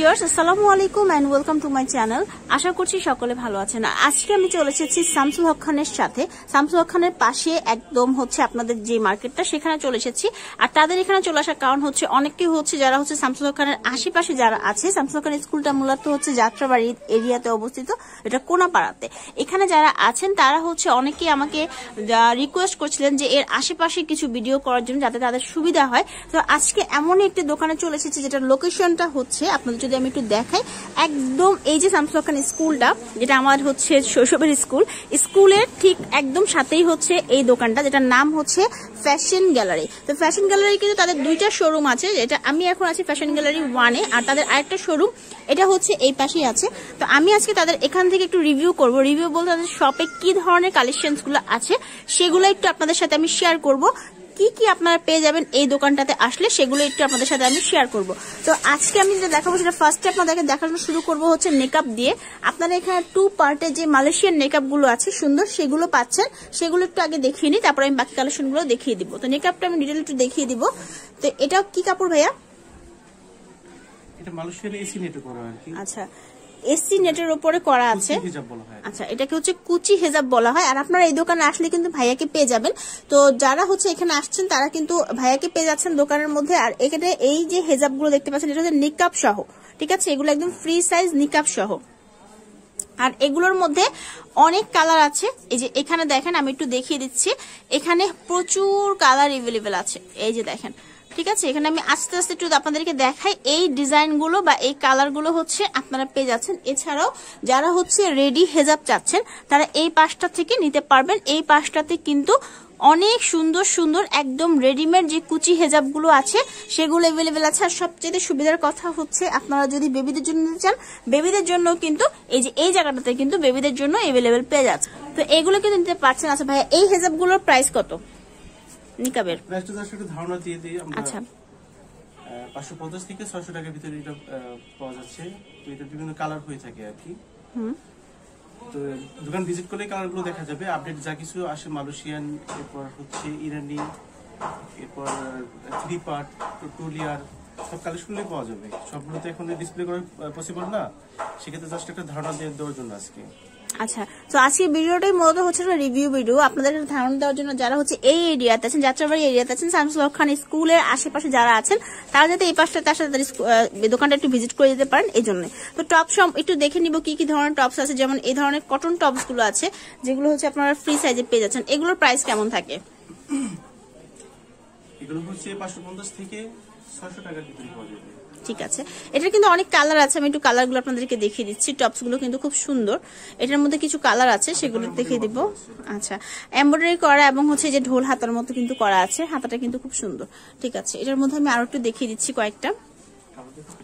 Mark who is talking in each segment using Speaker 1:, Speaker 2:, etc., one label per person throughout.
Speaker 1: viewers আসসালামু আলাইকুম and welcome to my channel আশা করছি সকলে ভালো আছেন আজকে আমি চলে এসেছি শামসুল হক খানের সাথে শামসুল হক খানের পাশে একদম হচ্ছে আপনাদের যে মার্কেটটা সেখানে চলে এসেছি আর তাদের এখানে চলে আসার কারণ হচ্ছে অনেকেই হচ্ছে যারা হচ্ছে শামসুল হক খানের আশেপাশে যারা আছে শামসুল হক খানের স্কুলটা মূলত হচ্ছে যাত্রাবাড়ি এরিয়াতে অবস্থিত এটা কোনাপাড়াতে এখানে যারা আছেন তারা হচ্ছে অনেকেই আমাকে রিকোয়েস্ট করছিলেন যে এর আশেপাশে কিছু ভিডিও করার জন্য যাতে তাদের সুবিধা হয় তো আজকে এমন একটি দোকানে চলে এসেছি যেটা লোকেশনটা হচ্ছে আপনাদের যদি আমি একটু দেখাই একদম এই যে শামসুল খান স্কুলটা যেটা আমার হচ্ছে শৈশবের স্কুল স্কুলের ঠিক একদম সাথেই হচ্ছে এই দোকানটা যেটার নাম হচ্ছে ফ্যাশন গ্যালারি তো ফ্যাশন গ্যালারি কিন্তু তাদের দুইটা শোরুম আছে যেটা আমি এখন আছি ফ্যাশন গ্যালারি ওয়ানে আর তাদের আরেকটা শোরুম এটা হচ্ছে এই পাশেই আছে তো আমি আজকে তাদের এখান থেকে একটু রিভিউ করব রিভিউ বলতে তাদের শপে কি ধরনের কালেকশনসগুলো আছে সেগুলো একটু আপনাদের সাথে আমি শেয়ার করব কি কি আপনারা পেয়ে যাবেন এই দোকানটাতে আসলে সেগুলো একটু আপনাদের সাথে আমি শেয়ার করব তো আজকে আমি যেটা দেখাবো সেটা ফার্স্টে আপনাদেরকে দেখানো শুরু করব হচ্ছে মেকআপ দিয়ে আপনারা এখানে টু পার্টে যে মালয়েশিয়ান মেকআপগুলো আছে সুন্দর সেগুলো পাচ্ছেন সেগুলো একটু আগে দেখিয়ে নিই তারপর আমি বাকি কালেকশনগুলো দেখিয়ে দিব তো মেকআপটা আমি ডিটেল একটু দেখিয়ে দিব তো এটাও কি কাপড় ভাইয়া এটা এসি করা আর কি আচ্ছা এসসি নেটের উপরে করা আছে আচ্ছা এটাকে হচ্ছে কুচি হেজাব বলা হয় আর আপনারা এই দোকানে আসলে কিন্তু ভাইয়াকে পেয়ে যাবেন তো যারা হচ্ছে এখানে আসছেন তারা কিন্তু ভাইয়াকে পেয়ে যাচ্ছেন দোকানের মধ্যে আর এখানে এই যে হেজাবগুলো দেখতে পাচ্ছেন এটা হচ্ছে নিকাপ সহ ঠিক আছে এগুলো একদম ফ্রি সাইজ নিকাপ সহ আর এগুলোর মধ্যে অনেক কালার আছে এই যে এখানে দেখেন আমি একটু দেখিয়ে দিচ্ছি এখানে প্রচুর কালার এভেলেবেল আছে এই যে দেখেন ঠিক আছে এখানে আমি আস্তে আস্তে একটু আপনাদেরকে দেখাই এই ডিজাইনগুলো বা এই কালারগুলো হচ্ছে আপনারা পেয়ে যাচ্ছেন এছাড়াও যারা হচ্ছে রেডি হেজাব চাচ্ছেন তারা এই পাশটা থেকে নিতে পারবেন এই পাশটাতে কিন্তু অনেক সুন্দর সুন্দর একদম রেডিমেড যে কুচি হেজাবগুলো আছে সেগুলো অ্যাভেলেবেল আছে আর সবচেয়ে সুবিধার কথা হচ্ছে আপনারা যদি বেবিদের জন্য নিতে চান বেবিদের জন্য কিন্তু এই যে এই জায়গাটাতে কিন্তু বেবিদের জন্য অ্যাভেলেবেল পেয়ে যাচ্ছে তো এগুলো কিন্তু নিতে পারছেন আচ্ছা ভাইয়া এই হেজাবগুলোর প্রাইস কত নিকাবের
Speaker 2: প্রাইসটা জাস্ট একটা ধারণা দিয়ে দিই আমরা আচ্ছা 550 থেকে 600 টাকার ভিতরে এটা পাওয়া যাচ্ছে তো এটা বিভিন্ন কালার হয়ে থাকে আর কি হুম তো দোকান ভিজিট করলে কালারগুলো দেখা যাবে আপডেট যা কিছু আসে মালয়েশিয়ান এরপর হচ্ছে ইরানি এরপর থ্রি পার্ট টু লেয়ার সব কালেকশনগুলোই পাওয়া যাবে সবগুলো তো এখন ডিসপ্লে করা পসিবল না সেক্ষেত্রে জাস্ট একটা ধারণা দিয়ে দেওয়ার জন্য আজকে
Speaker 1: আচ্ছা তো আজকে ভিডিওটাই মূলত হচ্ছে একটা রিভিউ ভিডিও আপনাদের ধারণা দেওয়ার জন্য যারা হচ্ছে এই এরিয়াতে আছেন যাত্রাবাড়ি এরিয়াতে আছেন শামসুল খান স্কুলের আশেপাশে যারা আছেন তারা যাতে এই পাশটাতে আসলে তাদের দোকানটা একটু ভিজিট করে যেতে পারেন এই জন্য তো টপ সব একটু দেখে নিব কি কি ধরনের টপস আছে যেমন এই ধরনের কটন টপসগুলো আছে যেগুলো হচ্ছে আপনারা ফ্রি সাইজে পেয়ে যাচ্ছেন এগুলোর প্রাইস কেমন থাকে
Speaker 2: এগুলো হচ্ছে পাঁচশো পঞ্চাশ থেকে ছয়শো টাকার ভিতরে পাওয়া যাবে
Speaker 1: ঠিক আছে এটার কিন্তু অনেক কালার আছে আমি একটু কালারগুলো আপনাদেরকে দেখিয়ে দিচ্ছি টপসগুলো কিন্তু খুব সুন্দর এটার মধ্যে কিছু কালার আছে সেগুলো দেখিয়ে দিব আচ্ছা এমব্রয়ডারি করা এবং হচ্ছে যে ঢোল হাতার মতো কিন্তু করা আছে হাতাটা কিন্তু খুব সুন্দর ঠিক আছে এটার মধ্যে আমি আরো একটু দেখিয়ে দিচ্ছি কয়েকটা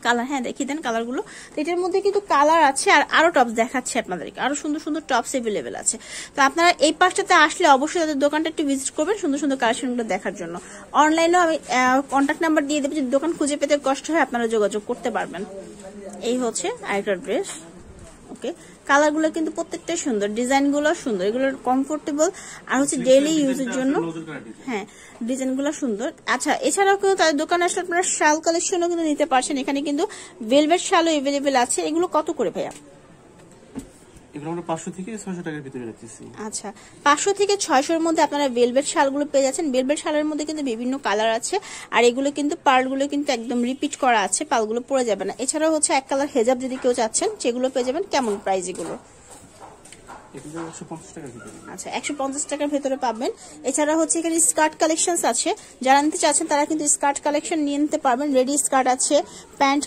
Speaker 1: কালার হ্যাঁ দেখিয়ে দেন কালারগুলো গুলো এটার মধ্যে কিন্তু কালার আছে আর আরও টপস দেখাচ্ছে আপনাদেরকে আরও সুন্দর সুন্দর টপস অ্যাভেলেবেল আছে তো আপনারা এই পাশটাতে আসলে অবশ্যই তাদের দোকানটা একটু ভিজিট করবেন সুন্দর সুন্দর গুলো দেখার জন্য অনলাইনেও আমি কন্ট্যাক্ট নাম্বার দিয়ে দেবো যদি দোকান খুঁজে পেতে কষ্ট হয় আপনারা যোগাযোগ করতে পারবেন এই হচ্ছে আরেকটা ড্রেস ওকে কালারগুলো কিন্তু প্রত্যেকটাই সুন্দর ডিজাইনগুলো সুন্দর এগুলো কমফোর্টেবল আর হচ্ছে ডেইলি ইউজের জন্য হ্যাঁ ডিজাইনগুলো সুন্দর আচ্ছা এছাড়াও কিন্তু তাদের দোকানে আসলে আপনারা শাল কালেকশনও কিন্তু নিতে পারছেন এখানে কিন্তু ভেলভেট শালও এভেলেবেল আছে এগুলো কত করে ভাইয়া আচ্ছা থেকে মধ্যে আপনারা শালগুলো পেয়ে যাচ্ছেন শালের মধ্যে কিন্তু বিভিন্ন কালার আছে আর এগুলো কিন্তু পার্লগুলো কিন্তু একদম রিপিট করা আছে পালগুলো পরে যাবে না এছাড়াও হচ্ছে এক কালার হেজাব যদি কেউ চাচ্ছেন সেগুলো পেয়ে যাবেন কেমন প্রাইস এগুলো আচ্ছা একশো পঞ্চাশ টাকার ভেতরে পাবেন এছাড়া হচ্ছে এখানে স্কার্ট কালেকশন আছে যারা নিতে চাচ্ছেন তারা কিন্তু স্কার্ট কালেকশন নিয়ে নিতে পারবেন রেডি স্কার্ট আছে প্যান্ট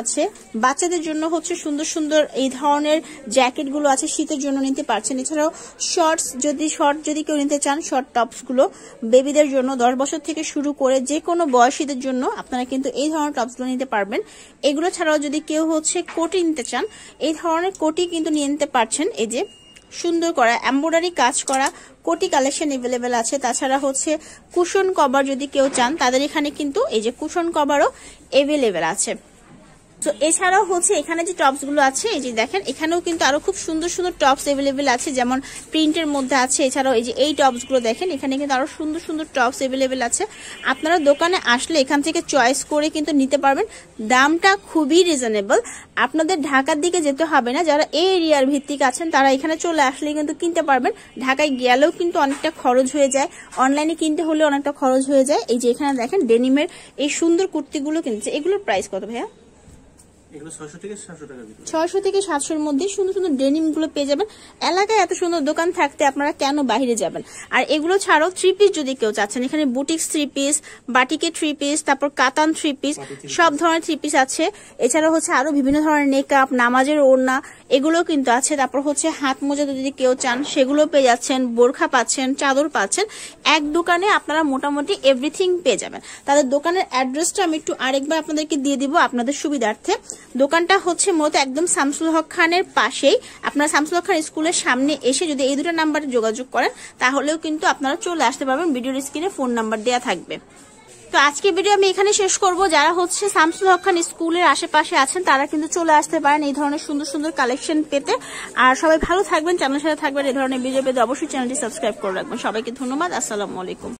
Speaker 1: আছে বাচ্চাদের জন্য হচ্ছে সুন্দর সুন্দর এই ধরনের জ্যাকেটগুলো আছে শীতের জন্য নিতে পারছেন এছাড়াও শর্টস যদি শর্ট যদি কেউ নিতে চান শর্ট টপসগুলো বেবিদের জন্য দশ বছর থেকে শুরু করে যে কোনো বয়সীদের জন্য আপনারা কিন্তু এই ধরনের টপসগুলো নিতে পারবেন এগুলো ছাড়াও যদি কেউ হচ্ছে কোটি নিতে চান এই ধরনের কোটি কিন্তু নিয়ে নিতে পারছেন এই যে সুন্দর করা এম্ব্রয়ডারি কাজ করা কোটি কালেকশন এভেলেবেল আছে তাছাড়া হচ্ছে কুশন কভার যদি কেউ চান তাদের এখানে কিন্তু এই যে কুশন কভারও এভেলেবেল আছে তো এছাড়াও হচ্ছে এখানে যে টপস গুলো আছে এই যে দেখেন এখানেও কিন্তু আরো খুব সুন্দর সুন্দর টপস এভেলেবেল আছে যেমন প্রিন্টের মধ্যে আছে এছাড়াও এই যে এই টপস গুলো দেখেন এখানে কিন্তু আরো সুন্দর সুন্দর টপস এভেলেবেল আছে আপনারা দোকানে আসলে এখান থেকে চয়েস করে কিন্তু নিতে পারবেন দামটা খুবই রিজনেবল আপনাদের ঢাকার দিকে যেতে হবে না যারা এই এরিয়ার ভিত্তিক আছেন তারা এখানে চলে আসলে কিন্তু কিনতে পারবেন ঢাকায় গেলেও কিন্তু অনেকটা খরচ হয়ে যায় অনলাইনে কিনতে হলে অনেকটা খরচ হয়ে যায় এই যে এখানে দেখেন ডেনিমের এই সুন্দর কুর্তিগুলো কিনছে এগুলোর প্রাইস কত ভাইয়া ছয়শো থেকে সাতশোর মধ্যে সুন্দর সুন্দর ডেনিম গুলো পেয়ে যাবেন এলাকায় এত সুন্দর দোকান থাকতে আপনারা কেন বাহিরে যাবেন আর এগুলো ছাড়াও থ্রি পিস যদি কেউ চাচ্ছেন এখানে বুটিক্স থ্রি পিস বাটিকে থ্রি পিস তারপর কাতান থ্রি পিস সব ধরনের থ্রি পিস আছে এছাড়া হচ্ছে আরো বিভিন্ন ধরনের মেকআপ নামাজের ওড়না এগুলো কিন্তু আছে তারপর হচ্ছে হাত মোজা যদি কেউ চান সেগুলো পেয়ে যাচ্ছেন বোরখা পাচ্ছেন চাদর পাচ্ছেন এক দোকানে আপনারা মোটামুটি এভরিথিং পেয়ে যাবেন তাদের দোকানের অ্যাড্রেসটা আমি একটু আরেকবার আপনাদেরকে দিয়ে দিব আপনাদের সুবিধার্থে দোকানটা হচ্ছে মূলত একদম শামসুল হক খানের পাশেই আপনারা শামসুল হক খান স্কুলের সামনে এসে যদি এই দুটো নাম্বারে যোগাযোগ করেন তাহলেও কিন্তু আপনারা চলে আসতে পারবেন ভিডিওর স্ক্রিনে ফোন নাম্বার দেওয়া থাকবে তো আজকে ভিডিও আমি এখানে শেষ করব যারা হচ্ছে শামসুল হক খান স্কুলের আশেপাশে আছেন তারা কিন্তু চলে আসতে পারেন এই ধরনের সুন্দর সুন্দর কালেকশন পেতে আর সবাই ভালো থাকবেন চ্যানেলের সাথে থাকবেন এই ধরনের ভিডিও পেতে অবশ্যই চ্যানেলটি সাবস্ক্রাইব করে রাখবেন সবাইকে ধন্যবাদ আসসালামু আলাইকুম